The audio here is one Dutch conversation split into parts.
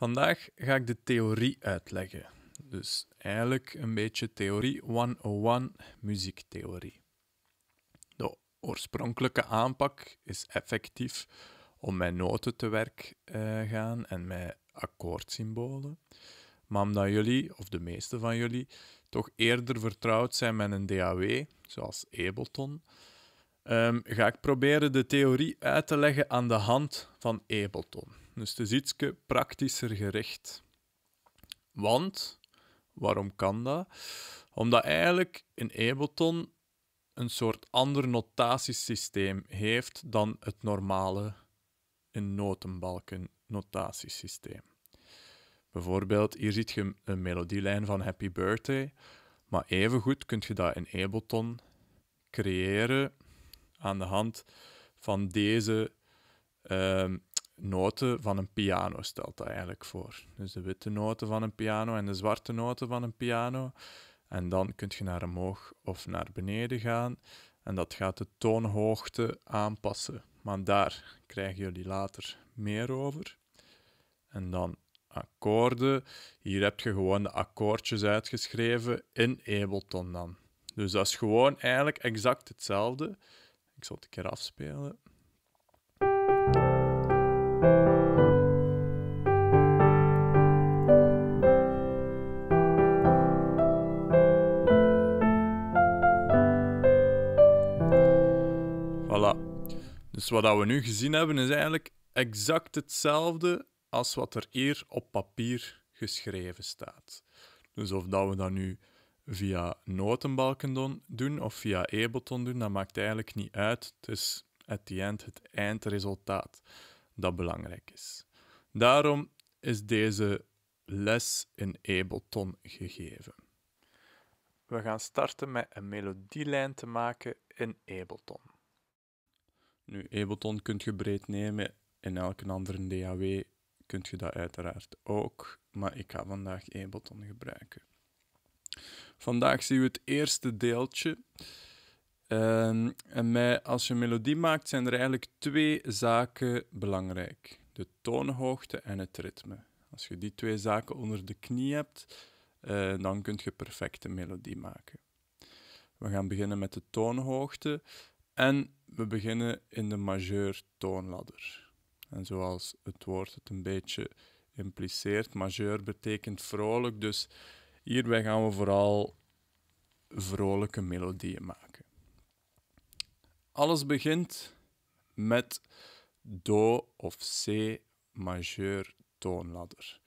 Vandaag ga ik de theorie uitleggen. Dus eigenlijk een beetje theorie 101 muziektheorie. De oorspronkelijke aanpak is effectief om met noten te werk uh, gaan en met akkoordsymbolen. Maar omdat jullie, of de meeste van jullie, toch eerder vertrouwd zijn met een DAW, zoals Ableton, ehm, ga ik proberen de theorie uit te leggen aan de hand van Ableton. Dus het is iets praktischer gericht. Want, waarom kan dat? Omdat eigenlijk in Ableton een soort ander notatiesysteem heeft dan het normale in notenbalken notatiesysteem. Bijvoorbeeld, hier ziet je een melodielijn van Happy Birthday, maar evengoed kun je dat in Ableton creëren aan de hand van deze ehm, noten van een piano stelt dat eigenlijk voor. Dus de witte noten van een piano en de zwarte noten van een piano. En dan kun je naar omhoog of naar beneden gaan. En dat gaat de toonhoogte aanpassen. Maar daar krijgen jullie later meer over. En dan akkoorden. Hier heb je gewoon de akkoordjes uitgeschreven in Ableton dan. Dus dat is gewoon eigenlijk exact hetzelfde. Ik zal het een keer afspelen. Dus wat we nu gezien hebben is eigenlijk exact hetzelfde als wat er hier op papier geschreven staat. Dus of dat we dat nu via notenbalken doen of via e-button doen, dat maakt eigenlijk niet uit. Het is at the end het eindresultaat dat belangrijk is. Daarom is deze les in Ableton gegeven. We gaan starten met een melodielijn te maken in Ableton. Nu, Ableton kunt je breed nemen. In elke andere DAW kunt je dat uiteraard ook. Maar ik ga vandaag Ableton gebruiken. Vandaag zien we het eerste deeltje. Um, als je melodie maakt, zijn er eigenlijk twee zaken belangrijk: de toonhoogte en het ritme. Als je die twee zaken onder de knie hebt, eh, dan kun je perfecte melodie maken. We gaan beginnen met de toonhoogte en we beginnen in de majeur toonladder. En zoals het woord het een beetje impliceert, majeur betekent vrolijk, dus hierbij gaan we vooral vrolijke melodieën maken. Alles begint met do of c majeur toonladder.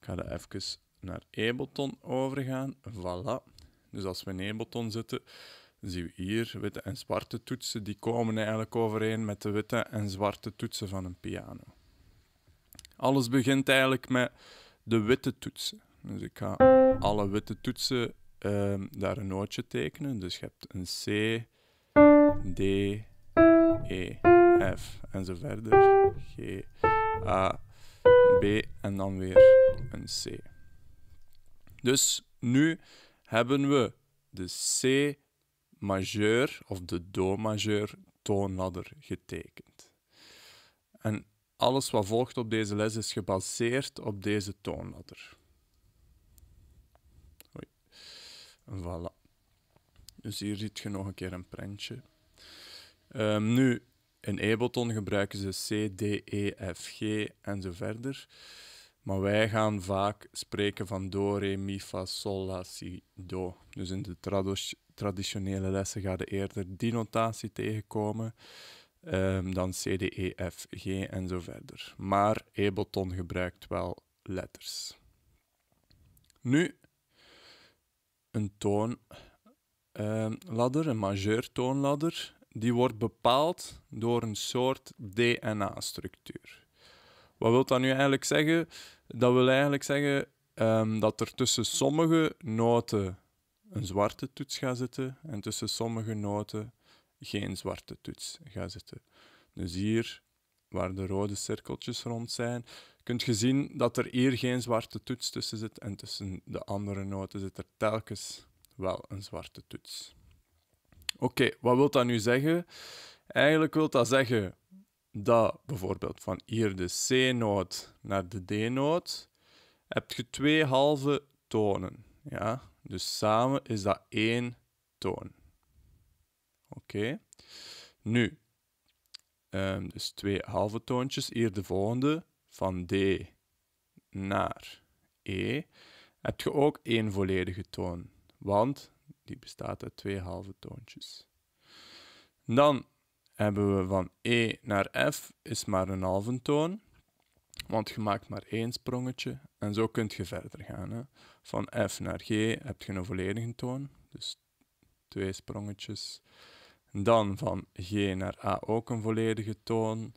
Ik ga er even naar Ableton e overgaan. Voilà. Dus als we in Ableton e zitten, zien we hier witte en zwarte toetsen. Die komen eigenlijk overeen met de witte en zwarte toetsen van een piano. Alles begint eigenlijk met de witte toetsen. Dus ik ga alle witte toetsen ehm, daar een nootje tekenen. Dus je hebt een C, D, E, F en zo verder. G, A, B en dan weer een C. Dus nu hebben we de C majeur of de do majeur toonladder getekend. En alles wat volgt op deze les is gebaseerd op deze toonladder. Voilà. Dus hier ziet je nog een keer een prentje. Ehm, nu, in Ableton gebruiken ze C, D, E, F, G en zo verder. Maar wij gaan vaak spreken van do, re, mi, fa, sol, la, si, do. Dus in de traditionele lessen ga je eerder die notatie tegenkomen ehm, dan C, D, E, F, G en zo verder. Maar Ableton gebruikt wel letters. Nu, een toonladder, ehm, een majeur toonladder die wordt bepaald door een soort DNA-structuur. Wat wil dat nu eigenlijk zeggen? Dat wil eigenlijk zeggen ehm, dat er tussen sommige noten een zwarte toets gaat zitten en tussen sommige noten geen zwarte toets gaat zitten. Dus hier, waar de rode cirkeltjes rond zijn, kunt je zien dat er hier geen zwarte toets tussen zit en tussen de andere noten zit er telkens wel een zwarte toets. Oké, wat wil dat nu zeggen? Eigenlijk wil dat zeggen dat bijvoorbeeld van hier de C-noot naar de D-noot heb je twee halve tonen. Ja? Dus samen is dat één toon. Oké. Nu, ehm, dus twee halve toontjes. Hier de volgende van D naar E. Heb je ook één volledige toon. Want die bestaat uit twee halve toontjes. Dan hebben we van E naar F is maar een halve toon, want je maakt maar één sprongetje en zo kun je verder gaan. Hè. Van F naar G heb je een volledige toon, dus twee sprongetjes. Dan van G naar A ook een volledige toon.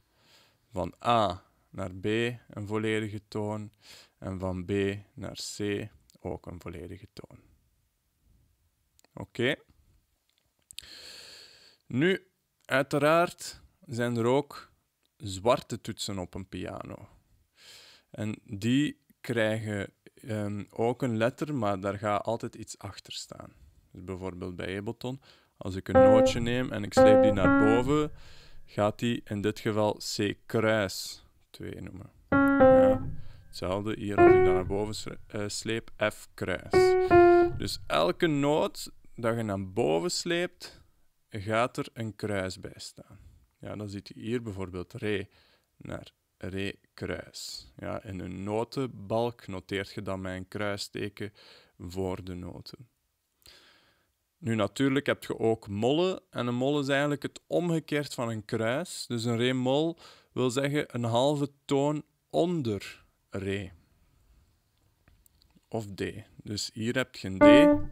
Van A naar B een volledige toon. En van B naar C ook een volledige toon. Oké. Nu, uiteraard zijn er ook zwarte toetsen op een piano. En die krijgen ehm, ook een letter, maar daar gaat altijd iets achter staan. Dus bijvoorbeeld bij Ableton, als ik een nootje neem en ik sleep die naar boven, gaat die in dit geval C kruis 2 noemen. Ja. Hetzelfde hier als ik daar naar boven eh, sleep, F kruis. Dus elke noot dat je naar boven sleept, gaat er een kruis bij staan. Ja, dan ziet je hier bijvoorbeeld re naar re kruis. Ja, in een notenbalk noteert je dan mijn kruisteken voor de noten. Nu natuurlijk heb je ook mollen en een mol is eigenlijk het omgekeerd van een kruis. Dus een re-mol wil zeggen een halve toon onder re. Of D. Dus hier heb je een D.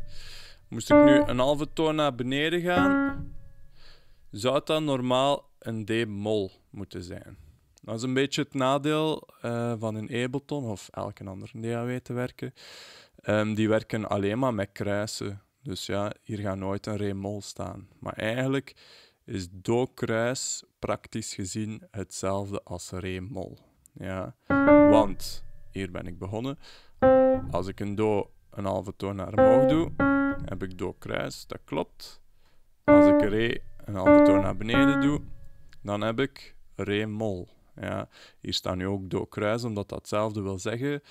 Moest ik nu een halve toon naar beneden gaan, zou dat normaal een D-mol moeten zijn. Dat is een beetje het nadeel eh, van een Ableton of elke andere DAW te werken. Ehm, die werken alleen maar met kruisen. Dus ja, hier gaat nooit een Re-mol staan. Maar eigenlijk is do-kruis praktisch gezien hetzelfde als Re-mol. Ja. Want, hier ben ik begonnen, als ik een do een halve toon naar omhoog doe heb ik kruis, dat klopt. Als ik re een halve toon naar beneden doe, dan heb ik re mol. Ja, hier staat nu ook kruis omdat dat hetzelfde wil zeggen.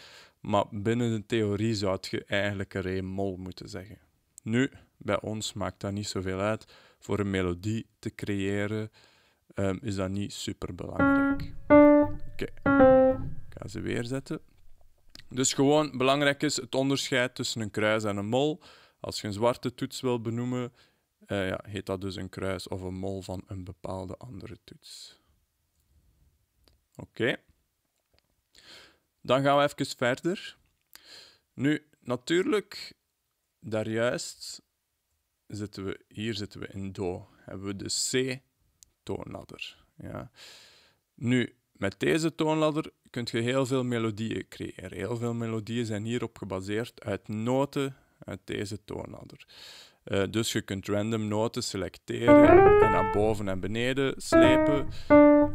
Maar binnen de theorie zou je eigenlijk re mol moeten zeggen. Nu, bij ons maakt dat niet zoveel uit. Voor een melodie te creëren ehm, is dat niet super belangrijk. Oké, ik ga ze weer zetten. Dus gewoon belangrijk is het onderscheid tussen een kruis en een mol. Als je een zwarte toets wil benoemen, eh, ja, heet dat dus een kruis of een mol van een bepaalde andere toets. Oké. Dan gaan we even verder. Nu, natuurlijk, daarjuist zitten we, hier zitten we in do. Hebben we de C-toonladder. Ja. Nu, met deze toonladder kun je heel veel melodieën creëren. Heel veel melodieën zijn hierop gebaseerd uit noten uit deze toonader. Eh, dus je kunt random noten selecteren en naar boven en beneden slepen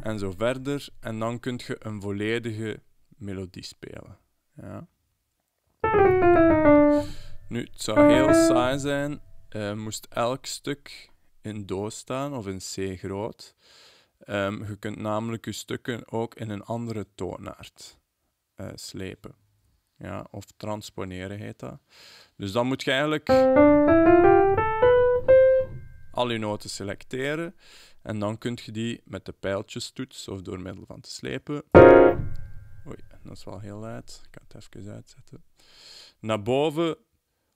en zo verder. En dan kun je een volledige melodie spelen. Ja. Nu, het zou heel saai zijn, eh, moest elk stuk in do staan of in C groot. Ehm, je kunt namelijk je stukken ook in een andere toonaard eh, slepen. Ja, of transponeren heet dat. Dus dan moet je eigenlijk al je noten selecteren. En dan kun je die met de pijltjestoets of door middel van te slepen. Oei, dat is wel heel luid. Ik ga het even uitzetten. Naar boven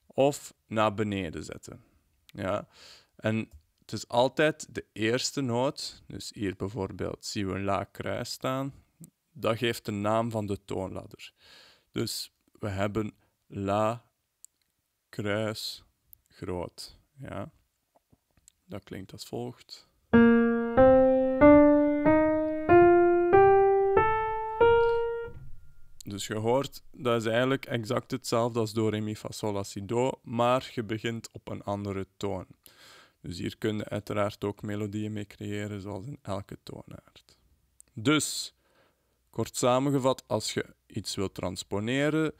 of naar beneden zetten. Ja. En het is altijd de eerste noot. Dus hier bijvoorbeeld zien we een laag kruis staan. Dat geeft de naam van de toonladder. Dus we hebben la kruis groot. Ja. Dat klinkt als volgt. Dus je hoort, dat is eigenlijk exact hetzelfde als do, re, mi, fa, sol, la, si, do, maar je begint op een andere toon. Dus hier kun je uiteraard ook melodieën mee creëren, zoals in elke toonaard. Dus Kort samengevat, als je iets wilt transponeren,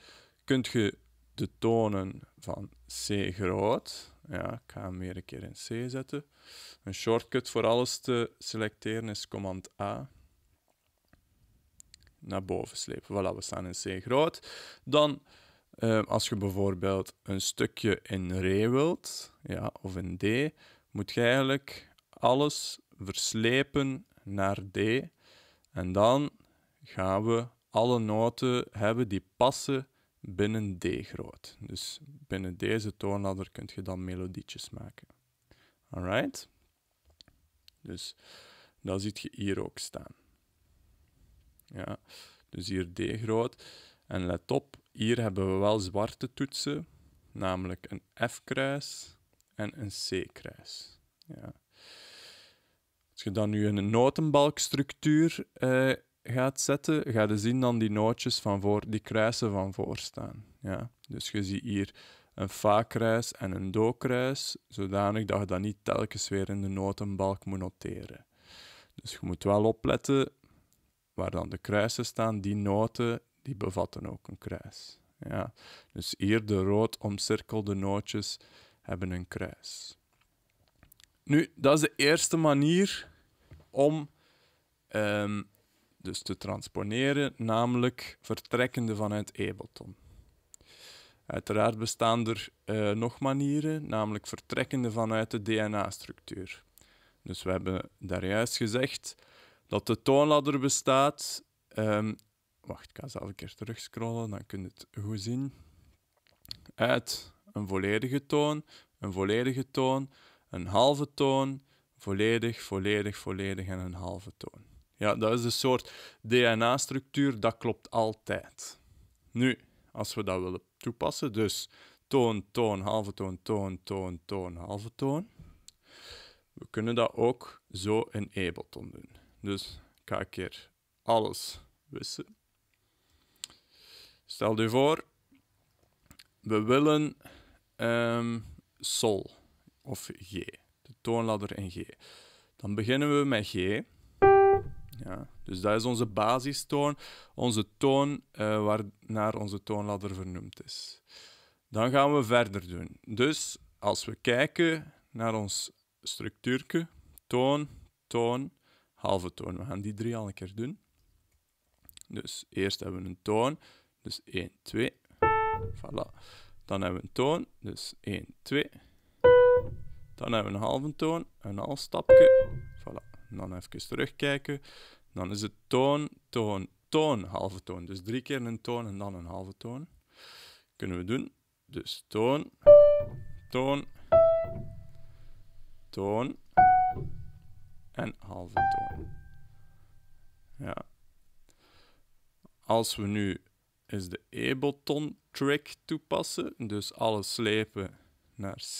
kunt je de tonen van C groot, ja, ik ga hem weer een keer in C zetten. Een shortcut voor alles te selecteren is command A. Naar boven slepen. Voilà, we staan in C groot. Dan, ehm, als je bijvoorbeeld een stukje in re wilt, ja, of in D, moet je eigenlijk alles verslepen naar D. En dan gaan we alle noten hebben die passen binnen D groot. Dus binnen deze toonladder kun je dan melodietjes maken. Alright? Dus dat ziet je hier ook staan. Ja, dus hier D groot. En let op, hier hebben we wel zwarte toetsen, namelijk een F-kruis en een C-kruis. Ja. Als je dan nu een notenbalkstructuur eh, gaat zetten, ga je dus zien dan die nootjes van voor, die kruisen van voor staan. Ja? Dus je ziet hier een fa-kruis en een do-kruis, zodanig dat je dat niet telkens weer in de notenbalk moet noteren. Dus je moet wel opletten waar dan de kruisen staan, die noten die bevatten ook een kruis. Ja? Dus hier de rood omcirkelde nootjes hebben een kruis. Nu, dat is de eerste manier om ehm, dus te transponeren, namelijk vertrekkende vanuit Ableton. Uiteraard bestaan er eh, nog manieren, namelijk vertrekkende vanuit de DNA-structuur. Dus we hebben daar juist gezegd dat de toonladder bestaat. Ehm, wacht, ik ga zelf een keer terugscrollen, dan kun je het goed zien. Uit een volledige toon, een volledige toon, een halve toon, volledig, volledig, volledig en een halve toon. Ja, dat is een soort DNA-structuur, dat klopt altijd. Nu, als we dat willen toepassen, dus toon, toon, halve toon, toon, toon, toon, halve toon, we kunnen dat ook zo in Ableton doen. Dus ik ga een keer alles wissen. Stel je voor, we willen ehm, sol of G, de toonladder in G. Dan beginnen we met G. Ja, dus dat is onze basistoon, onze toon uh, eh, waar naar onze toonladder vernoemd is. Dan gaan we verder doen. Dus als we kijken naar ons structuurke, toon, toon, halve toon. We gaan die drie al een keer doen. Dus eerst hebben we een toon, dus 1, 2, voilà. Dan hebben we een toon, dus 1, 2. Dan hebben we een halve toon, een half stapje, dan even terugkijken. Dan is het toon, toon, toon, halve toon. Dus drie keer een toon en dan een halve toon. Kunnen we doen. Dus toon, toon, toon en halve toon. Ja. Als we nu eens de E-boton trick toepassen, dus alles slepen naar C,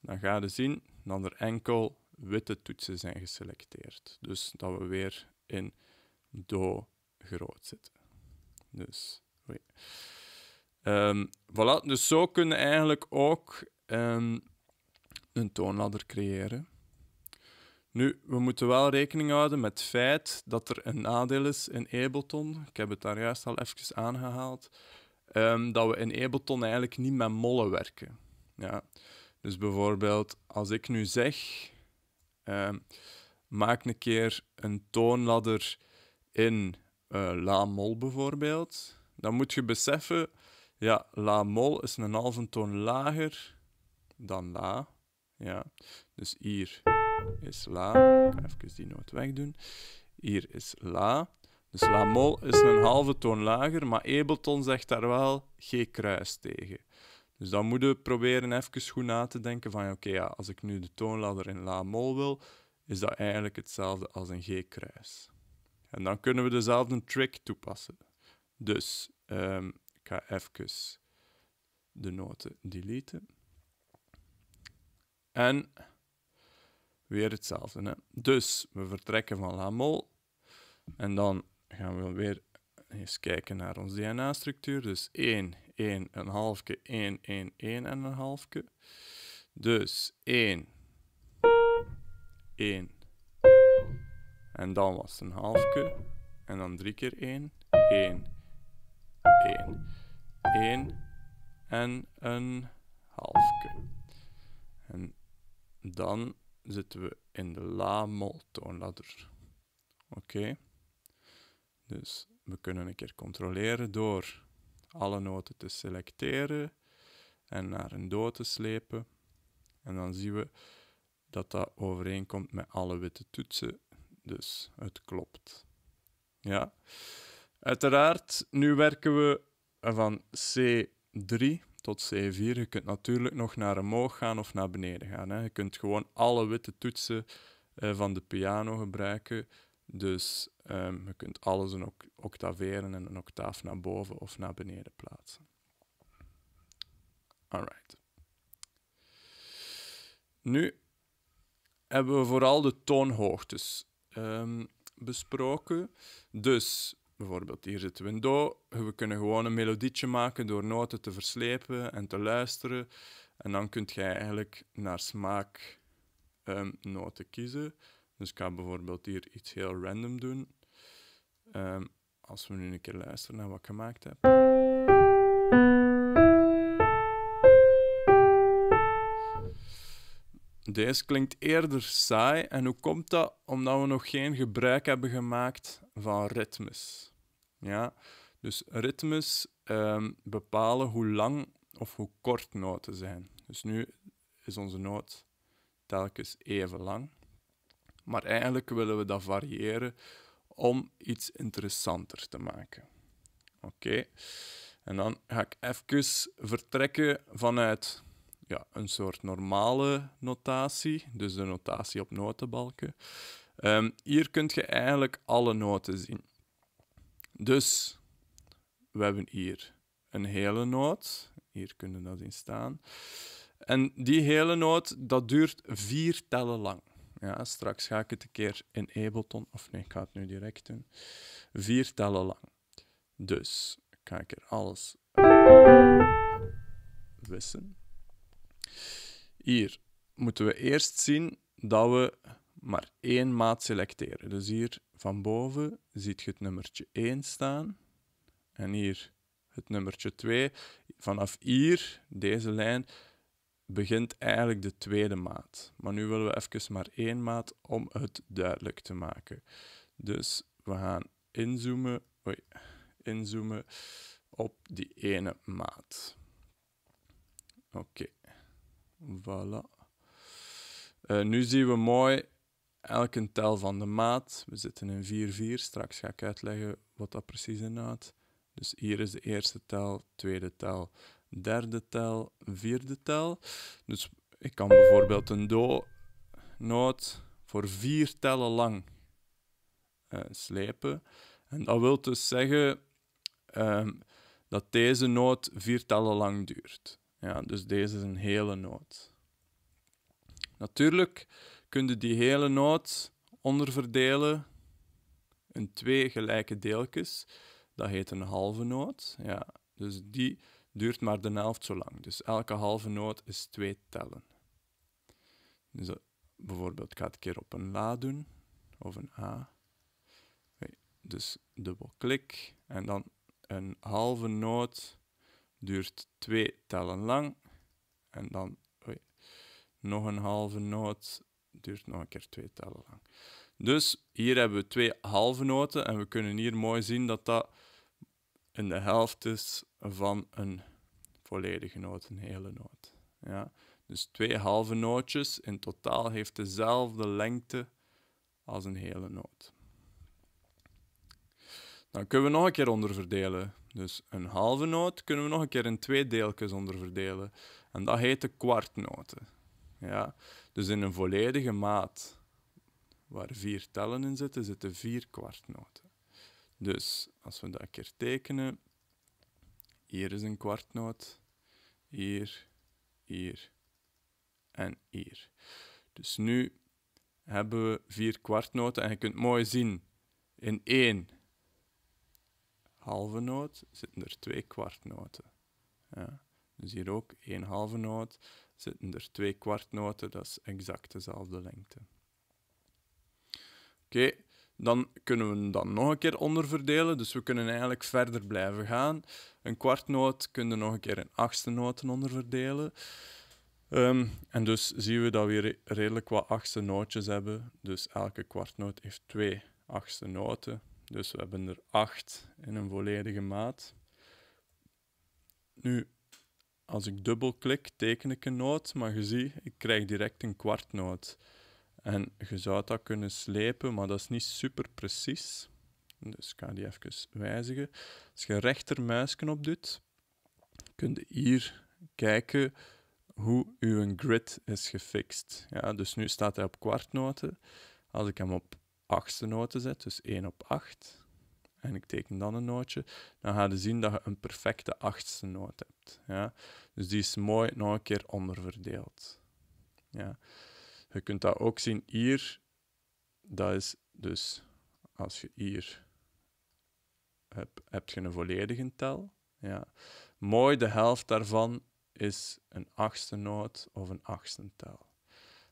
dan gaan we zien dat er enkel witte toetsen zijn geselecteerd. Dus dat we weer in do groot zitten. Dus, oei. Ehm, voilà, dus zo kunnen we eigenlijk ook ehm, een toonladder creëren. Nu, we moeten wel rekening houden met het feit dat er een nadeel is in Ableton. Ik heb het daar juist al even aangehaald. Ehm, dat we in Ableton eigenlijk niet met mollen werken. Ja. Dus bijvoorbeeld, als ik nu zeg Ehm, maak een keer een toonladder in eh, la mol bijvoorbeeld. Dan moet je beseffen, ja, la mol is een halve toon lager dan la. Ja. Dus hier is la. Even die noot wegdoen. Hier is la. Dus la mol is een halve toon lager, maar Ableton zegt daar wel G kruis tegen. Dus dan moeten we proberen even goed na te denken van oké, ja, als ik nu de toonladder in La mol wil, is dat eigenlijk hetzelfde als een G-kruis. En dan kunnen we dezelfde trick toepassen. Dus ehm, ik ga even de noten deleten. En weer hetzelfde. Hè? Dus we vertrekken van La mol en dan gaan we weer eens kijken naar onze DNA-structuur. Dus 1, 1, een keer 1, 1, 1 en een halfje. Dus 1, 1. En dan was het een halfje. En dan 3 keer 1, 1, 1, 1 en een halfje. En dan zitten we in de la-mol-toonladder. Oké? Okay. Dus we kunnen een keer controleren door alle noten te selecteren en naar een do te slepen. En dan zien we dat dat overeenkomt met alle witte toetsen. Dus het klopt. Ja. Uiteraard, nu werken we van C3 tot C4. Je kunt natuurlijk nog naar omhoog gaan of naar beneden gaan. Hè. Je kunt gewoon alle witte toetsen eh, van de piano gebruiken dus ehm, je kunt alles een octaveren en een octaaf naar boven of naar beneden plaatsen. Alright. Nu hebben we vooral de toonhoogtes ehm, besproken. Dus bijvoorbeeld hier zit we in do. We kunnen gewoon een melodietje maken door noten te verslepen en te luisteren. En dan kunt je eigenlijk naar smaak ehm, noten kiezen. Dus ik ga bijvoorbeeld hier iets heel random doen. Ehm, als we nu een keer luisteren naar wat ik gemaakt heb. Deze klinkt eerder saai en hoe komt dat? Omdat we nog geen gebruik hebben gemaakt van ritmes. Ja? Dus ritmes ehm, bepalen hoe lang of hoe kort noten zijn. Dus nu is onze noot telkens even lang. Maar eigenlijk willen we dat variëren om iets interessanter te maken. Oké. En dan ga ik even vertrekken vanuit ja, een soort normale notatie, dus de notatie op notenbalken. Ehm, hier kun je eigenlijk alle noten zien. Dus we hebben hier een hele noot. Hier kunnen we dat in staan. En die hele noot, dat duurt vier tellen lang. Ja, straks ga ik het een keer in Ableton, of nee, ik ga het nu direct doen. Vier tellen lang. Dus ga ik er alles wissen. Hier moeten we eerst zien dat we maar één maat selecteren. Dus hier van boven ziet je het nummertje 1 staan. En hier het nummertje 2. Vanaf hier, deze lijn, begint eigenlijk de tweede maat. Maar nu willen we even maar één maat om het duidelijk te maken. Dus we gaan inzoomen, oei, inzoomen op die ene maat. Oké, voilà. Eh, nu zien we mooi elke tel van de maat. We zitten in 4-4, straks ga ik uitleggen wat dat precies inhoudt. Dus hier is de eerste tel, tweede tel, derde tel, vierde tel. Dus ik kan bijvoorbeeld een do-noot voor vier tellen lang uh, slepen. En dat wil dus zeggen ehm, dat deze noot vier tellen lang duurt. Ja, dus deze is een hele noot. Natuurlijk kun je die hele noot onderverdelen in twee gelijke deeltjes. Dat heet een halve noot. Ja, dus die duurt maar de helft zo lang. Dus elke halve noot is twee tellen. Dus eh, bijvoorbeeld, ik ga het een keer op een La doen, of een A. Dus dubbel klik en dan een halve noot duurt twee tellen lang. En dan nog een halve noot duurt nog een keer twee tellen lang. Dus hier hebben we twee halve noten en we kunnen hier mooi zien dat dat in de helft is van een volledige noot, een hele noot. Ja? Dus twee halve nootjes in totaal heeft dezelfde lengte als een hele noot. Dan kunnen we nog een keer onderverdelen. Dus een halve noot kunnen we nog een keer in twee deeltjes onderverdelen. En dat heet de kwartnoten. Ja? Dus in een volledige maat waar vier tellen in zitten, zitten vier kwartnoten. Dus als we dat een keer tekenen, hier is een kwartnoot, hier, hier en hier. Dus nu hebben we vier kwartnoten en je kunt mooi zien, in één halve noot zitten er twee kwartnoten. Ja. Dus hier ook één halve noot zitten er twee kwartnoten, dat is exact dezelfde lengte. Oké, dan kunnen we dat nog een keer onderverdelen. Dus we kunnen eigenlijk verder blijven gaan. Een kwartnoot kunnen nog een keer in achtste noten onderverdelen. Ehm, en dus zien we dat we redelijk wat achtste nootjes hebben. Dus elke kwartnoot heeft twee achtste noten. Dus we hebben er acht in een volledige maat. Nu, als ik dubbelklik, teken ik een noot, maar je ziet, ik krijg direct een kwartnoot. En je zou dat kunnen slepen, maar dat is niet super precies. Dus ik ga die even wijzigen. Als je rechter muisknop doet, kun je hier kijken hoe uw grid is gefixt. Ja, dus nu staat hij op kwartnoten. Als ik hem op achtste noten zet, dus 1 op 8, en ik teken dan een nootje, dan ga je zien dat je een perfecte achtste noot hebt. Ja? Dus die is mooi nog een keer onderverdeeld. Ja. Je kunt dat ook zien hier. Dat is dus als je hier hebt, heb je een volledige tel. Ja. Mooi, de helft daarvan is een achtste noot of een achtste tel.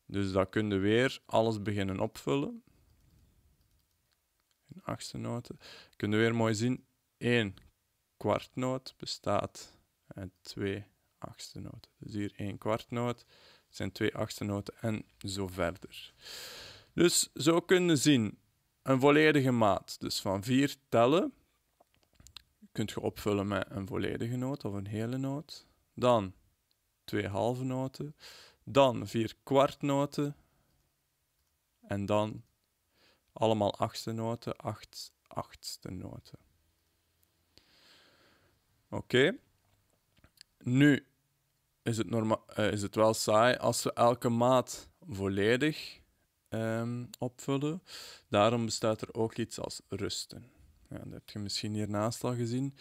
Dus dat kun je weer alles beginnen opvullen. Een achtste noten. Kun je weer mooi zien, één kwartnoot bestaat uit twee achtste noten. Dus hier één kwartnoot zijn twee achtste noten en zo verder. Dus zo kunnen je zien een volledige maat. Dus van vier tellen kunt je opvullen met een volledige noot of een hele noot. Dan twee halve noten. Dan vier kwartnoten. En dan allemaal achtste noten, acht achtste noten. Oké. Nu, is het, eh, is het wel saai als we elke maat volledig ehm, opvullen. Daarom bestaat er ook iets als rusten. Ja, dat heb je misschien hiernaast al gezien.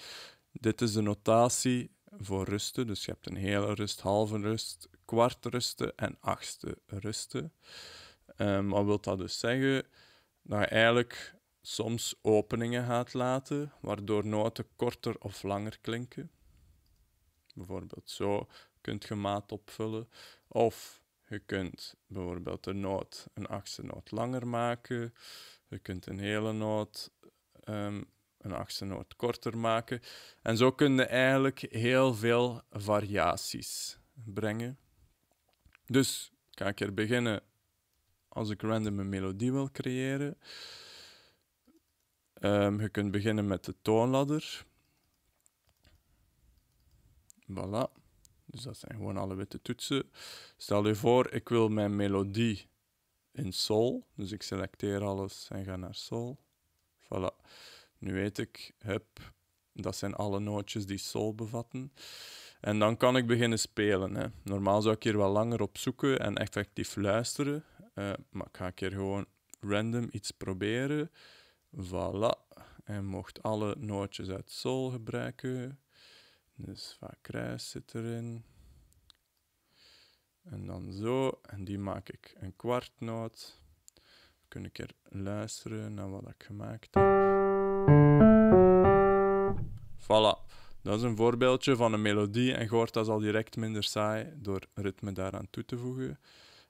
Dit is de notatie voor rusten. Dus je hebt een hele rust, halve rust, kwart rusten en achtste rusten. Um, wat wil dat dus zeggen? Dat je eigenlijk soms openingen gaat laten, waardoor noten korter of langer klinken. Bijvoorbeeld zo kunt je maat opvullen. Of je kunt bijvoorbeeld de noot, een achtste noot langer maken. Je kunt een hele noot, ehm, een achtste noot korter maken. En zo kun je eigenlijk heel veel variaties brengen. Dus ga ik hier beginnen als ik random een melodie wil creëren. Ehm, je kunt beginnen met de toonladder. Voilà. Dus dat zijn gewoon alle witte toetsen. Stel je voor, ik wil mijn melodie in sol. Dus ik selecteer alles en ga naar sol. Voilà. Nu weet ik, heb, dat zijn alle nootjes die sol bevatten. En dan kan ik beginnen spelen. Hè. Normaal zou ik hier wel langer op zoeken en effectief luisteren. Eh, maar ik ga hier gewoon random iets proberen. Voilà. En mocht alle nootjes uit sol gebruiken. Dus vaak kruis zit erin. En dan zo. En die maak ik een kwartnoot. We kunnen een keer luisteren naar wat ik gemaakt heb. Voilà. Dat is een voorbeeldje van een melodie. En je hoort dat is al direct minder saai door ritme daaraan toe te voegen.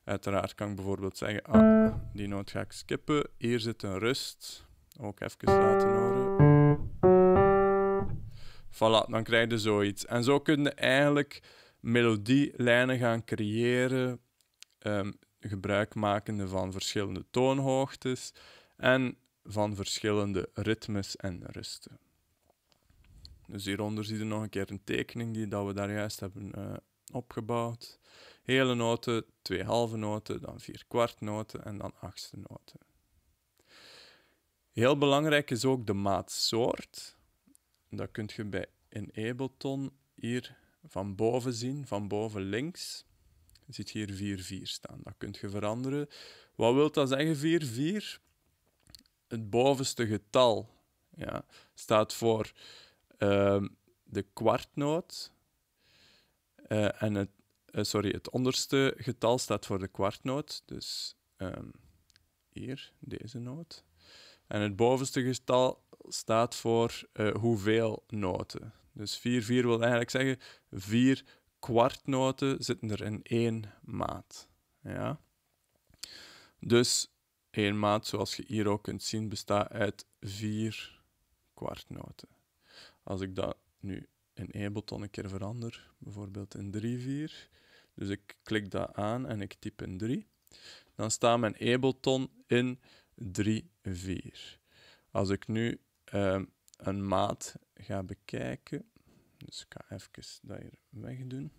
Uiteraard kan ik bijvoorbeeld zeggen, ah, die noot ga ik skippen. Hier zit een rust. Ook even laten horen. Voilà, dan krijg je zoiets. En zo kun je eigenlijk melodielijnen gaan creëren, um, gebruik van verschillende toonhoogtes en van verschillende ritmes en rusten. Dus hieronder zie je nog een keer een tekening die dat we daar juist hebben eh, opgebouwd. Hele noten, twee halve noten, dan vier kwart noten en dan achtste noten. Heel belangrijk is ook de maatsoort. Dat kun je bij in Ableton hier van boven zien, van boven links. Je ziet hier 4-4 staan. Dat kun je veranderen. Wat wil dat zeggen, 4-4? Het bovenste getal ja, staat voor ehm, de kwartnoot. Uh, en het, eh, sorry, het onderste getal staat voor de kwartnoot. Dus ehm, hier, deze noot. En het bovenste getal staat voor uh, hoeveel noten. Dus 4-4 wil eigenlijk zeggen, vier kwartnoten zitten er in één maat. Ja? Dus één maat, zoals je hier ook kunt zien, bestaat uit vier kwartnoten. Als ik dat nu in Ableton een keer verander, bijvoorbeeld in 3-4, dus ik klik dat aan en ik typ in 3, dan staat mijn Ableton in 3-4. Als ik nu Ehm, een maat ga bekijken, dus ik ga even dat hier wegdoen,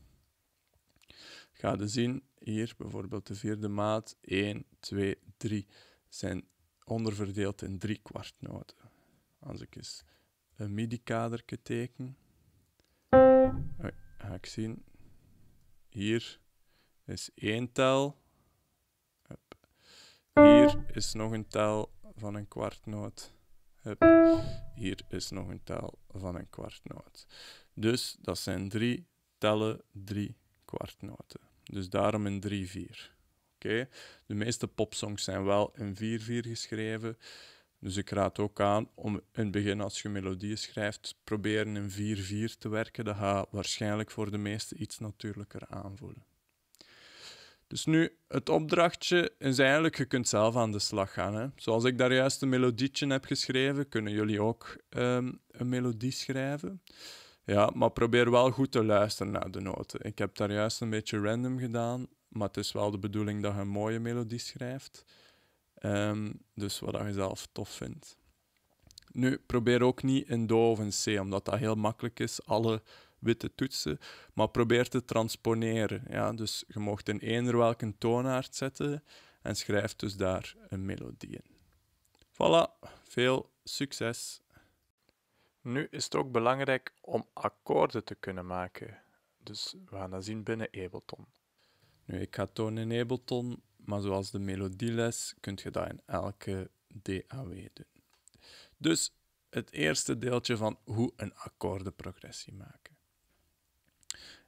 ga je dus zien, hier bijvoorbeeld de vierde maat, 1, 2, 3, zijn onderverdeeld in drie kwartnoten. Als ik eens een midi-kader teken, ga ik zien, hier is één tel, hier is nog een tel van een kwartnoot. Hup. Hier is nog een tel van een kwartnoot. Dus dat zijn drie tellen, drie kwartnoten. Dus daarom een 3-4. Oké? De meeste popsongs zijn wel in 4-4 geschreven. Dus ik raad ook aan om in het begin, als je melodieën schrijft, proberen in 4-4 te werken. Dat gaat waarschijnlijk voor de meesten iets natuurlijker aanvoelen. Dus nu, het opdrachtje is eigenlijk, je kunt zelf aan de slag gaan. Hè. Zoals ik daar juist een melodietje heb geschreven, kunnen jullie ook ehm, een melodie schrijven. Ja, maar probeer wel goed te luisteren naar de noten. Ik heb daar juist een beetje random gedaan, maar het is wel de bedoeling dat je een mooie melodie schrijft. Ehm, dus wat je zelf tof vindt. Nu, probeer ook niet in do of c, omdat dat heel makkelijk is. Alle witte toetsen, maar probeer te transponeren. Ja? Dus je mocht in eender welke toonaard zetten en schrijf dus daar een melodie in. Voilà, veel succes! Nu is het ook belangrijk om akkoorden te kunnen maken. Dus we gaan dat zien binnen Ableton. Nu, ik ga tonen in Ableton, maar zoals de melodieles kun je dat in elke DAW doen. Dus het eerste deeltje van hoe een akkoordenprogressie maken.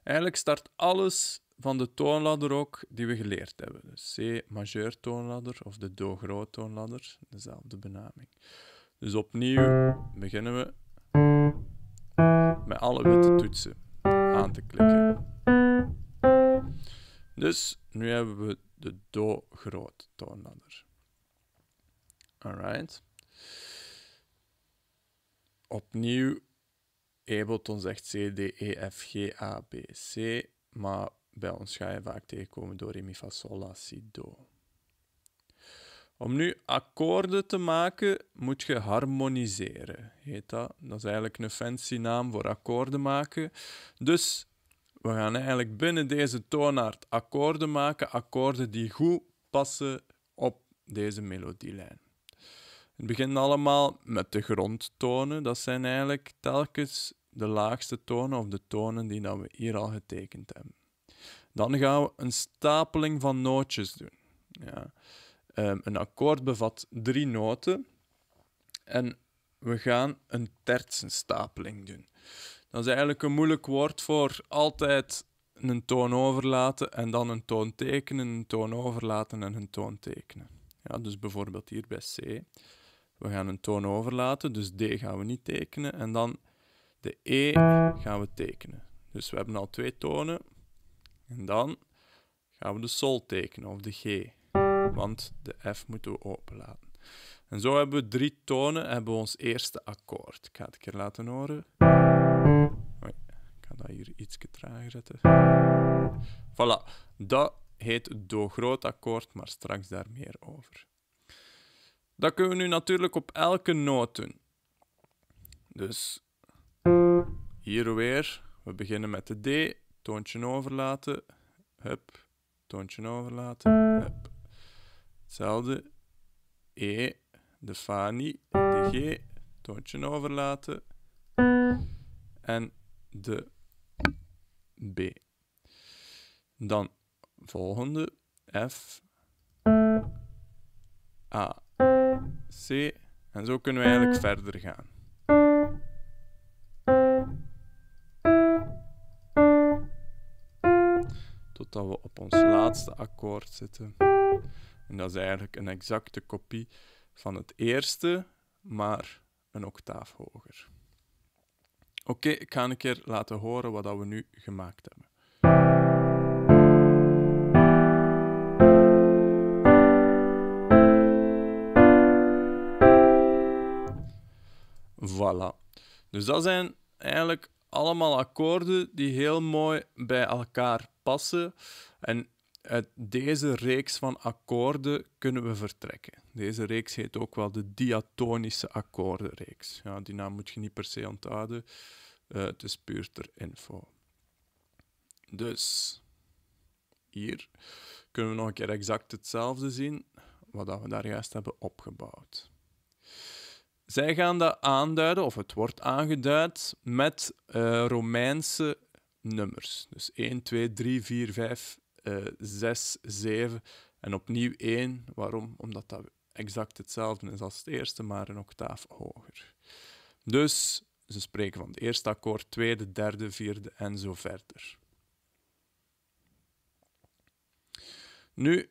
Eigenlijk start alles van de toonladder ook die we geleerd hebben. De dus C majeur toonladder of de do groot toonladder, dezelfde benaming. Dus opnieuw beginnen we met alle witte toetsen aan te klikken. Dus nu hebben we de do groot toonladder. Alright. Opnieuw Ableton zegt C, D, E, F, G, A, B, C. Maar bij ons ga je vaak tegenkomen door E-mi Fa, Sol, La, Si, Do. Om nu akkoorden te maken, moet je harmoniseren, heet dat. Dat is eigenlijk een fancy naam voor akkoorden maken. Dus we gaan eigenlijk binnen deze toonaard akkoorden maken, akkoorden die goed passen op deze melodielijn. Het begint allemaal met de grondtonen. Dat zijn eigenlijk telkens de laagste tonen of de tonen die dat we hier al getekend hebben. Dan gaan we een stapeling van nootjes doen. Ja. Ehm, een akkoord bevat drie noten en we gaan een tertsenstapeling doen. Dat is eigenlijk een moeilijk woord voor altijd een toon overlaten en dan een toon tekenen, een toon overlaten en een toon tekenen. Ja, dus bijvoorbeeld hier bij C we gaan een toon overlaten, dus D gaan we niet tekenen. En dan de E gaan we tekenen. Dus we hebben al twee tonen. En dan gaan we de Sol tekenen, of de G. Want de F moeten we openlaten. En zo hebben we drie tonen, hebben we ons eerste akkoord. Ik ga het een keer laten horen. ik ga dat hier iets trager zetten. Voilà, dat heet do-groot akkoord, maar straks daar meer over. Dat kunnen we nu natuurlijk op elke noot doen. Dus hier weer. We beginnen met de D. Toontje overlaten. Hup. Toontje overlaten. Hup. Hetzelfde. E. De Fa niet. De G. Toontje overlaten. En de B. Dan volgende. F. A. C. En zo kunnen we eigenlijk eh. verder gaan. Totdat we op ons laatste akkoord zitten. En dat is eigenlijk een exacte kopie van het eerste, maar een octaaf hoger. Oké, ik ga een keer laten horen wat dat we nu gemaakt hebben. Voilà. Dus dat zijn eigenlijk allemaal akkoorden die heel mooi bij elkaar passen. En uit deze reeks van akkoorden kunnen we vertrekken. Deze reeks heet ook wel de diatonische akkoordenreeks. Ja, die naam moet je niet per se onthouden. Uh, het is puur ter info. Dus hier kunnen we nog een keer exact hetzelfde zien wat we daar juist hebben opgebouwd. Zij gaan dat aanduiden, of het wordt aangeduid, met uh, Romeinse nummers. Dus 1, 2, 3, 4, 5, uh, 6, 7 en opnieuw 1. Waarom? Omdat dat exact hetzelfde is als het eerste, maar een octaaf hoger. Dus ze spreken van het eerste akkoord, tweede, derde, vierde en zo verder. Nu,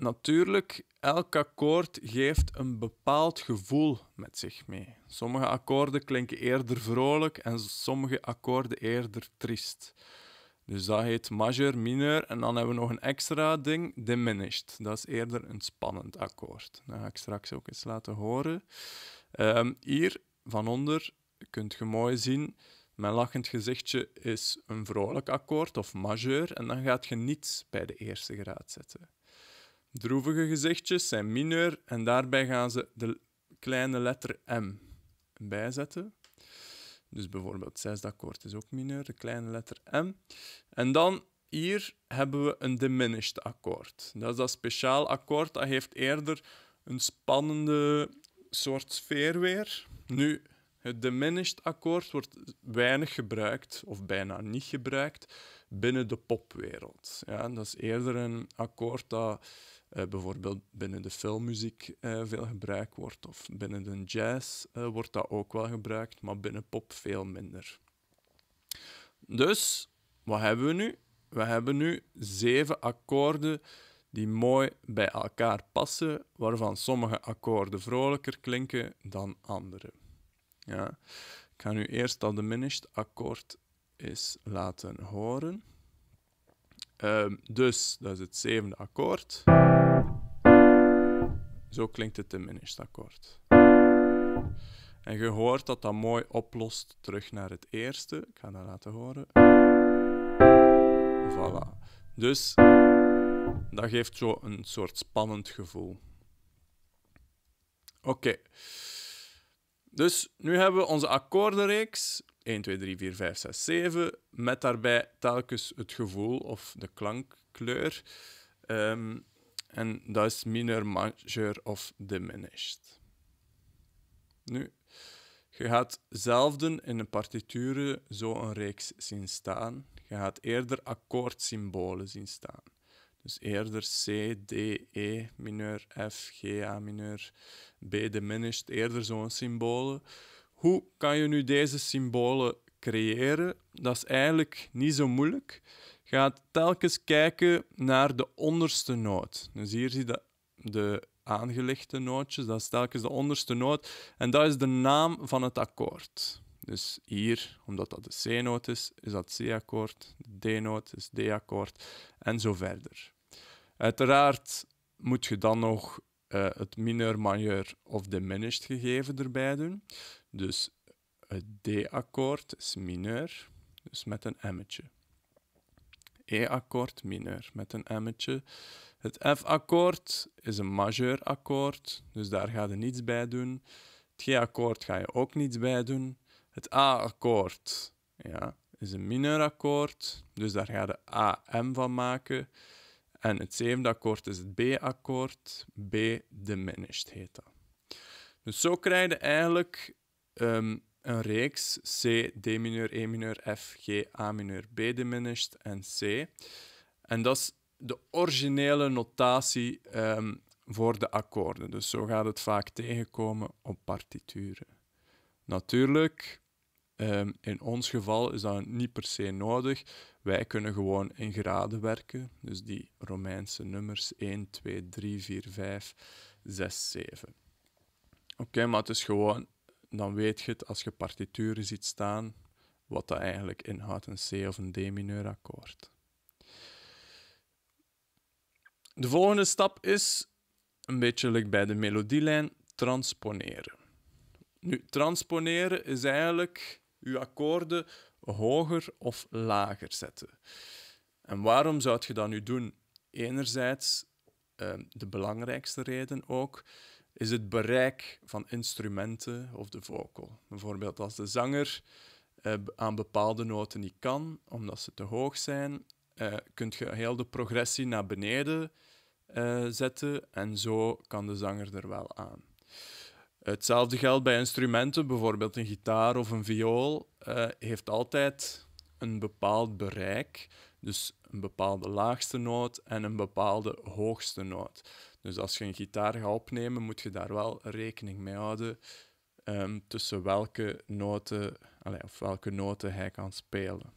natuurlijk, elk akkoord geeft een bepaald gevoel met zich mee. Sommige akkoorden klinken eerder vrolijk en sommige akkoorden eerder triest. Dus dat heet majeur, mineur en dan hebben we nog een extra ding, diminished. Dat is eerder een spannend akkoord. Dat ga ik straks ook eens laten horen. Ehm, hier van onder kunt je mooi zien, mijn lachend gezichtje is een vrolijk akkoord of majeur en dan gaat je niets bij de eerste graad zetten. Droevige gezichtjes zijn mineur en daarbij gaan ze de kleine letter M bijzetten. Dus bijvoorbeeld zesde akkoord is ook mineur, de kleine letter M. En dan hier hebben we een diminished akkoord. Dat is dat speciaal akkoord dat heeft eerder een spannende soort sfeer weer. Nu, het diminished akkoord wordt weinig gebruikt, of bijna niet gebruikt, binnen de popwereld. Ja, dat is eerder een akkoord dat eh, bijvoorbeeld binnen de filmmuziek uh, veel gebruikt wordt, of binnen de jazz eh, wordt dat ook wel gebruikt, maar binnen pop veel minder. Dus, wat hebben we nu? We hebben nu zeven akkoorden die mooi bij elkaar passen, waarvan sommige akkoorden vrolijker klinken dan andere. Ja. Ik ga nu eerst dat diminished akkoord eens laten horen. Ehm, dus dat is het zevende akkoord. Zo klinkt het diminished akkoord. En je hoort dat dat mooi oplost terug naar het eerste. Ik ga dat laten horen. Voilà. Dus dat geeft zo een soort spannend gevoel. Oké. Dus nu hebben we onze akkoordenreeks 1, 2, 3, 4, 5, 6, 7, met daarbij telkens het gevoel of de klankkleur. Um, en dat is minor, major of diminished. Nu, je gaat zelden in een partiture zo'n reeks zien staan. Je gaat eerder akkoordsymbolen zien staan. Dus eerder C, D, E mineur, F, G, A mineur, B diminished, eerder zo'n symbolen. Hoe kan je nu deze symbolen creëren? Dat is eigenlijk niet zo moeilijk. Ga telkens kijken naar de onderste noot. Dus hier zie je de aangelegde nootjes, dat is telkens de onderste noot. En dat is de naam van het akkoord. Dus hier, omdat dat de C-noot is, is dat C-akkoord, de D-noot is D-akkoord en zo verder. Uiteraard moet je dan nog eh, het mineur, majeur of diminished gegeven erbij doen. Dus het D-akkoord is mineur, dus met een emmetje. E-akkoord mineur met een emmetje. Het F-akkoord is een majeur akkoord, dus daar ga je niets bij doen. Het G-akkoord ga je ook niets bij doen. Het A-akkoord ja, is een akkoord, dus daar ga je de AM van maken. En het zevende akkoord is het B-akkoord. B diminished heet dat. Dus zo krijg je eigenlijk ehm, een reeks C, D mineur, E mineur, F, G, A mineur, B diminished en C. En dat is de originele notatie ehm, voor de akkoorden. Dus zo gaat het vaak tegenkomen op partituren. Natuurlijk, um, in ons geval is dat niet per se nodig. Wij kunnen gewoon in graden werken. Dus die Romeinse nummers 1, 2, 3, 4, 5, 6, 7. Oké, maar het is gewoon, dan weet je het als je partituren ziet staan, wat dat eigenlijk inhoudt, een C of een D-mineur akkoord. De volgende stap is, een beetje like bij de melodielijn, transponeren. Nu, transponeren is eigenlijk je akkoorden hoger of lager zetten. En waarom zou je dat nu doen? Enerzijds, ehm, de belangrijkste reden ook, is het bereik van instrumenten of de vocal. Bijvoorbeeld als de zanger eh, aan bepaalde noten niet kan, omdat ze te hoog zijn, eh, kun je heel de progressie naar beneden eh, zetten en zo kan de zanger er wel aan. Hetzelfde geldt bij instrumenten, bijvoorbeeld een gitaar of een viool, eh, heeft altijd een bepaald bereik. Dus een bepaalde laagste noot en een bepaalde hoogste noot. Dus als je een gitaar gaat opnemen, moet je daar wel rekening mee houden ehm, tussen welke noten, allez, of welke noten hij kan spelen.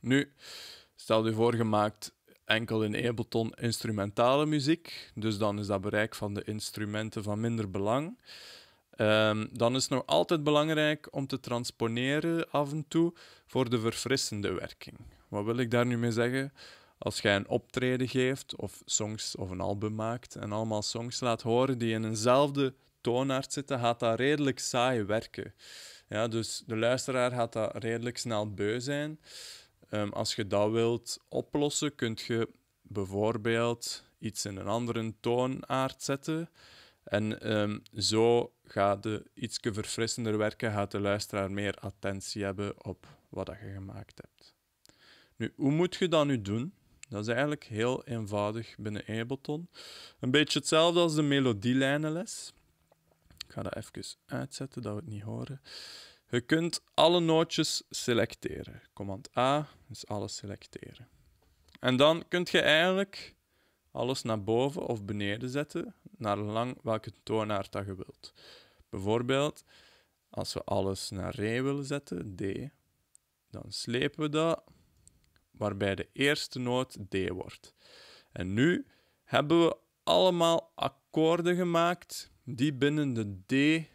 Nu, stel je voor, gemaakt enkel in Ableton instrumentale muziek. Dus dan is dat bereik van de instrumenten van minder belang. Ehm, dan is het nog altijd belangrijk om te transponeren af en toe voor de verfrissende werking. Wat wil ik daar nu mee zeggen? Als jij een optreden geeft of songs of een album maakt en allemaal songs laat horen die in eenzelfde toonaard zitten, gaat dat redelijk saai werken. Ja, dus de luisteraar gaat dat redelijk snel beu zijn. Ehm, als je dat wilt oplossen, kun je bijvoorbeeld iets in een andere toonaard zetten. En ehm, zo gaat de iets verfrissender werken, gaat de luisteraar meer attentie hebben op wat je gemaakt hebt. Nu, hoe moet je dat nu doen? Dat is eigenlijk heel eenvoudig binnen Ableton. Een beetje hetzelfde als de melodielijnenles. Ik ga dat even uitzetten, dat we het niet horen. Je kunt alle nootjes selecteren. Command A, dus alles selecteren. En dan kun je eigenlijk alles naar boven of beneden zetten, naar lang welke toonaard dat je wilt. Bijvoorbeeld, als we alles naar re willen zetten, D, dan slepen we dat, waarbij de eerste noot D wordt. En nu hebben we allemaal akkoorden gemaakt die binnen de D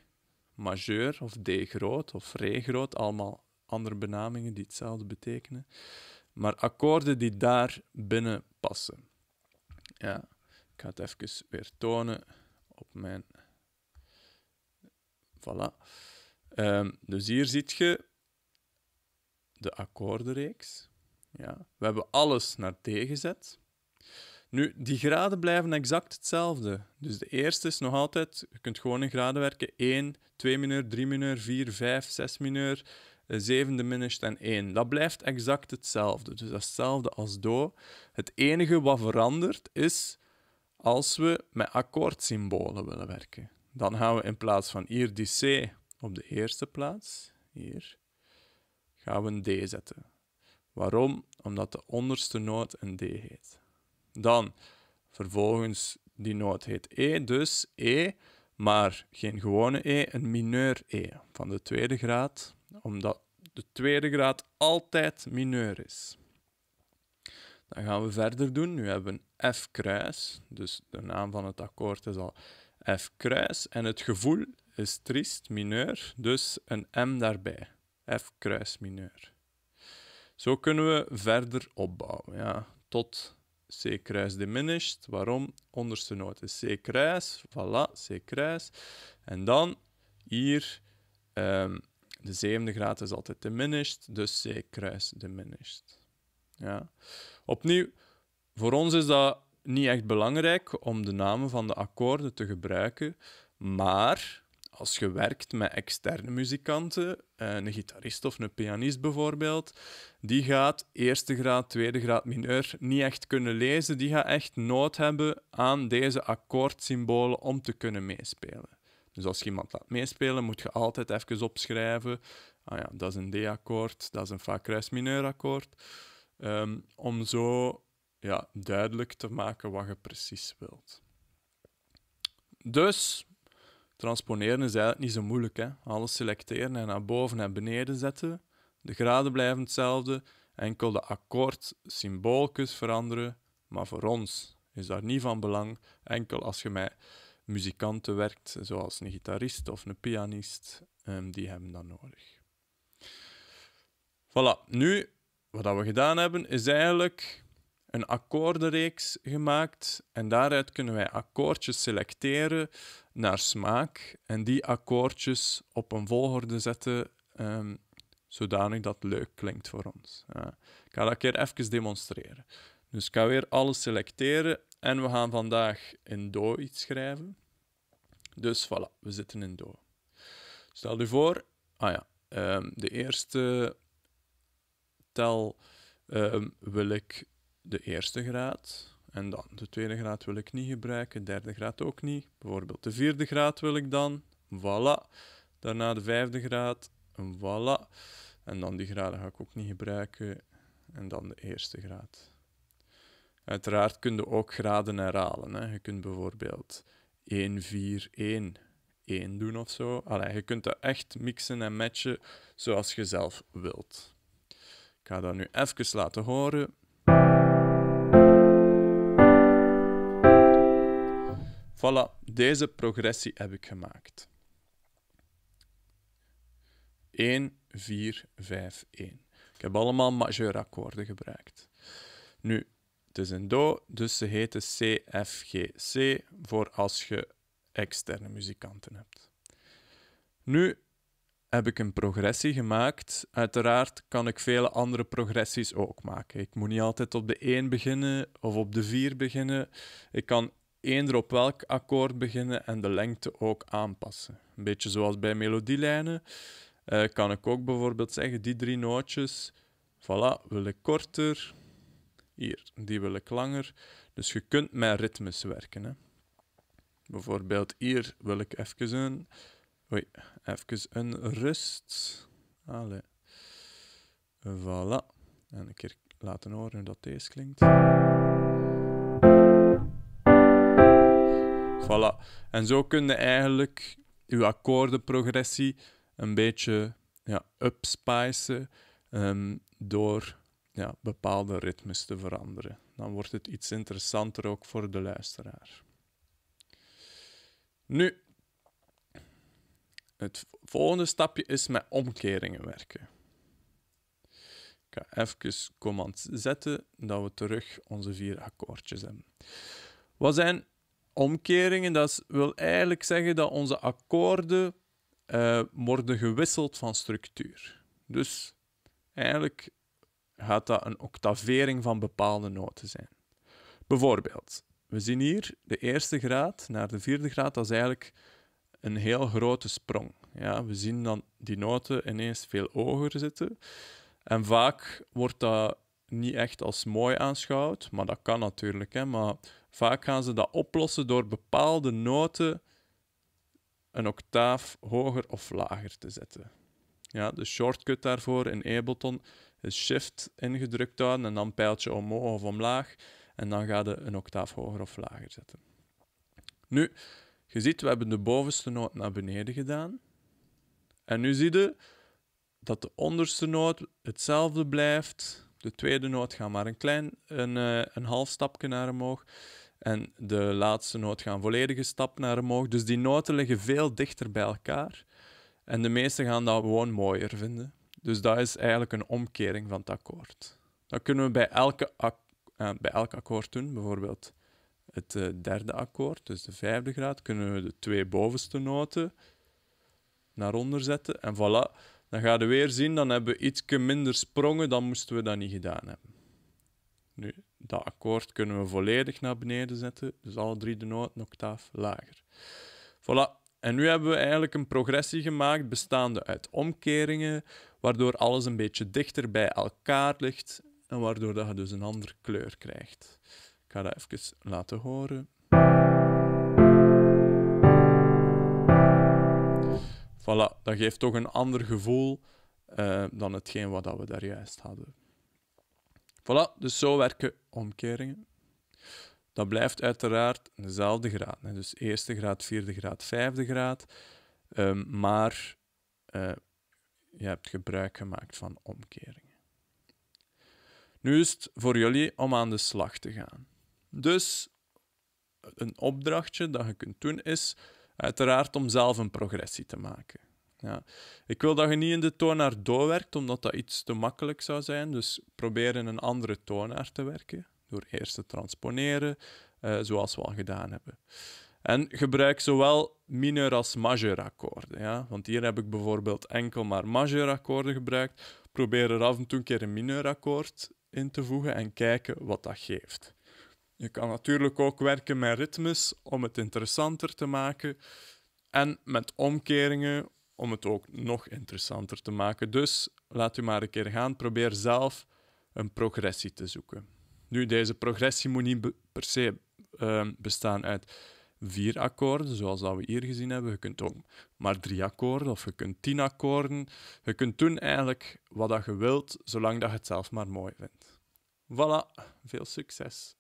majeur of D groot of re groot allemaal andere benamingen die hetzelfde betekenen. Maar akkoorden die daar binnen passen. Ja, ik ga het even weer tonen op mijn. Voilà. Ehm, dus hier ziet je de akkoordenreeks. Ja, we hebben alles naar D gezet. Nu, die graden blijven exact hetzelfde. Dus de eerste is nog altijd, je kunt gewoon in graden werken, 1, 2 mineur, 3 mineur, 4, 5, 6 mineur, de eh, zevende minus en 1. Dat blijft exact hetzelfde. Dus hetzelfde als do. Het enige wat verandert is als we met akkoordsymbolen willen werken. Dan gaan we in plaats van hier die C op de eerste plaats, hier, gaan we een D zetten. Waarom? Omdat de onderste noot een D heet. Dan vervolgens die noot heet E, dus E, maar geen gewone E, een mineur E van de tweede graad omdat de tweede graad altijd mineur is. Dan gaan we verder doen. Nu hebben we F kruis, dus de naam van het akkoord is al F kruis. En het gevoel is triest, mineur, dus een M daarbij. F kruis mineur. Zo kunnen we verder opbouwen, ja, tot C kruis diminished. Waarom? Onderste noot is C kruis, voilà, C kruis. En dan hier ehm, de zevende graad is altijd diminished, dus C kruis diminished. Ja. Opnieuw, voor ons is dat niet echt belangrijk om de namen van de akkoorden te gebruiken, maar als je werkt met externe muzikanten, eh, een gitarist of een pianist bijvoorbeeld, die gaat eerste graad, tweede graad mineur niet echt kunnen lezen. Die gaat echt nood hebben aan deze akkoordsymbolen om te kunnen meespelen. Dus als je iemand laat meespelen, moet je altijd even opschrijven. Ah ja, dat is een D-akkoord, dat is een Fa-kruis-mineur-akkoord. Ehm, om zo ja, duidelijk te maken wat je precies wilt. Dus, transponeren is eigenlijk niet zo moeilijk. Hè? Alles selecteren en naar boven en beneden zetten. De graden blijven hetzelfde. Enkel de akkoord akkoordsymbooltjes veranderen. Maar voor ons is daar niet van belang. Enkel als je mij muzikanten werkt, zoals een gitarist of een pianist, ehm, die hebben dat nodig. Voilà, nu, wat we gedaan hebben, is eigenlijk een akkoordenreeks gemaakt en daaruit kunnen wij akkoordjes selecteren naar smaak en die akkoordjes op een volgorde zetten um, zodanig dat het leuk klinkt voor ons. Ja. Ik ga dat een keer even demonstreren. Dus ik ga weer alles selecteren en we gaan vandaag in Do iets schrijven. Dus voilà, we zitten in Do. Stel je voor, ah ja, ehm, de eerste tel ehm, wil ik de eerste graad. En dan de tweede graad wil ik niet gebruiken, de derde graad ook niet. Bijvoorbeeld de vierde graad wil ik dan. Voilà. Daarna de vijfde graad. Voilà. En dan die graden ga ik ook niet gebruiken. En dan de eerste graad. Uiteraard kun je ook graden herhalen. Hè. Je kunt bijvoorbeeld 1, 4, 1, 1 doen of zo. je kunt dat echt mixen en matchen zoals je zelf wilt. Ik ga dat nu even laten horen. Voilà, deze progressie heb ik gemaakt. 1, 4, 5, 1. Ik heb allemaal majeurakkoorden gebruikt. Nu, het is dus een do, dus ze heten CFGC voor als je externe muzikanten hebt. Nu heb ik een progressie gemaakt. Uiteraard kan ik vele andere progressies ook maken. Ik moet niet altijd op de 1 beginnen of op de 4 beginnen. Ik kan eender op welk akkoord beginnen en de lengte ook aanpassen. Een beetje zoals bij melodielijnen eh, kan ik ook bijvoorbeeld zeggen: die drie nootjes, voilà, wil ik korter, hier, die wil ik langer. Dus je kunt met ritmes werken. Hè. Bijvoorbeeld hier wil ik even een... Oei, even een rust. Allee. Voilà. En een keer laten horen hoe dat deze klinkt. Voilà. En zo kun je eigenlijk je akkoordenprogressie een beetje ja, upspicen ehm, door ja, bepaalde ritmes te veranderen. Dan wordt het iets interessanter ook voor de luisteraar. Nu, het volgende stapje is met omkeringen werken. Ik ga even command zetten dat we terug onze vier akkoordjes hebben. Wat zijn omkeringen? Dat wil eigenlijk zeggen dat onze akkoorden eh, worden gewisseld van structuur. Dus eigenlijk gaat dat een octavering van bepaalde noten zijn. Bijvoorbeeld, we zien hier de eerste graad naar de vierde graad, dat is eigenlijk een heel grote sprong. Ja, we zien dan die noten ineens veel hoger zitten. En vaak wordt dat niet echt als mooi aanschouwd, maar dat kan natuurlijk. Hè, maar vaak gaan ze dat oplossen door bepaalde noten een octaaf hoger of lager te zetten. Ja, de shortcut daarvoor in Ableton shift ingedrukt houden en dan pijltje omhoog of omlaag. En dan ga je een octaaf hoger of lager zetten. Nu, je ziet, we hebben de bovenste noot naar beneden gedaan. En nu zie je dat de onderste noot hetzelfde blijft. De tweede noot gaat maar een klein, een, eh, een half stapje naar omhoog. En de laatste noot gaat een volledige stap naar omhoog. Dus die noten liggen veel dichter bij elkaar. En de meesten gaan dat gewoon mooier vinden. Dus dat is eigenlijk een omkering van het akkoord. Dat kunnen we bij, elke eh, bij elk akkoord doen. Bijvoorbeeld het eh, derde akkoord, dus de vijfde graad, kunnen we de twee bovenste noten naar onder zetten. En voilà, dan ga je weer zien, dan hebben we iets minder sprongen, dan moesten we dat niet gedaan hebben. Nu, dat akkoord kunnen we volledig naar beneden zetten, dus alle drie de noten octaaf lager. Voilà, en nu hebben we eigenlijk een progressie gemaakt bestaande uit omkeringen, waardoor alles een beetje dichter bij elkaar ligt en waardoor dat je dus een andere kleur krijgt. Ik ga dat even laten horen. Voilà, dat geeft toch een ander gevoel eh, dan hetgeen wat we daar juist hadden. Voilà, dus zo werken omkeringen. Dat blijft uiteraard dezelfde graad. Dus eerste graad, vierde graad, vijfde graad. Ehm, maar eh, je hebt gebruik gemaakt van omkeringen. Nu is het voor jullie om aan de slag te gaan. Dus een opdrachtje dat je kunt doen is uiteraard om zelf een progressie te maken. Ja. Ik wil dat je niet in de toonaar doorwerkt, omdat dat iets te makkelijk zou zijn. Dus probeer in een andere toonaar te werken, door eerst te transponeren, eh, zoals we al gedaan hebben. En gebruik zowel mineur als majeur akkoorden. Ja? Want hier heb ik bijvoorbeeld enkel maar majeur akkoorden gebruikt. Probeer er af en toe een keer een mineur akkoord in te voegen en kijken wat dat geeft. Je kan natuurlijk ook werken met ritmes om het interessanter te maken en met omkeringen om het ook nog interessanter te maken. Dus laat u maar een keer gaan. Probeer zelf een progressie te zoeken. Nu, deze progressie moet niet per se ehm, bestaan uit vier akkoorden, zoals dat we hier gezien hebben. Je kunt ook maar drie akkoorden of je kunt tien akkoorden. Je kunt doen eigenlijk wat dat je wilt, zolang dat je het zelf maar mooi vindt. Voilà, veel succes.